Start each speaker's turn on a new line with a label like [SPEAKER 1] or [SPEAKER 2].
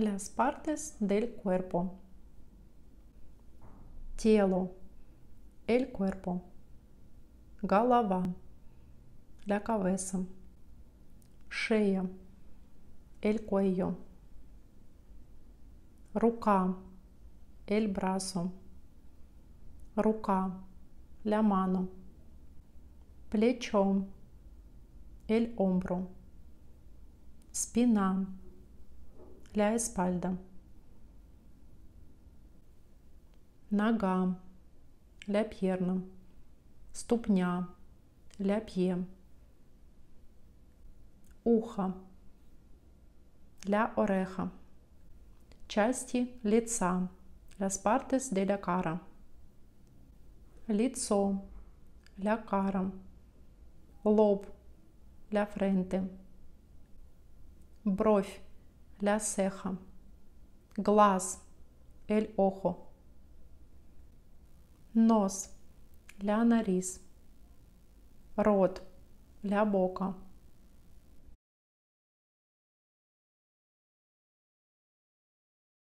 [SPEAKER 1] las partes del cuerpo. Tielo el cuerpo. Galava la cabeza. Шея, el cuello. Ruca el brazo. Ruca la mano. Плечо, el hombro. Спина, для espalda. Нога, для пьерна. Ступня, для пье. Ухо, для ореха. Части лица, для спартес de la Лицо, для кара. Лоб, для френте. Бровь, ля сеха, глаз, эль охо, нос, ля нарис, рот, ля бока,